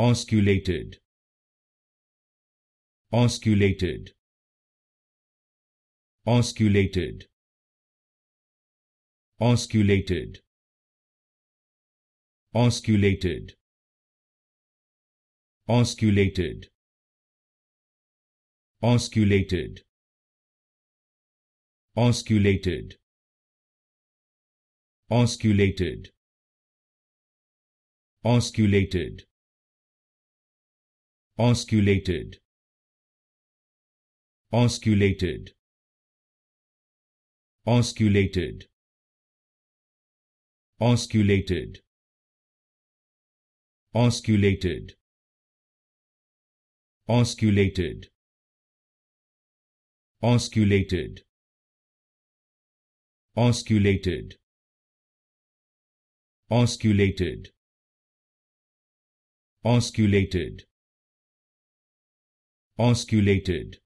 Osculated. Osculated. Osculated. Osculated. Osculated. Osculated. Osculated. Osculated. Osculated. Osculated Osculated. Osculated. Osculated. Osculated. Osculated. Osculated. Osculated. Osculated. Osculated. Osculated osculated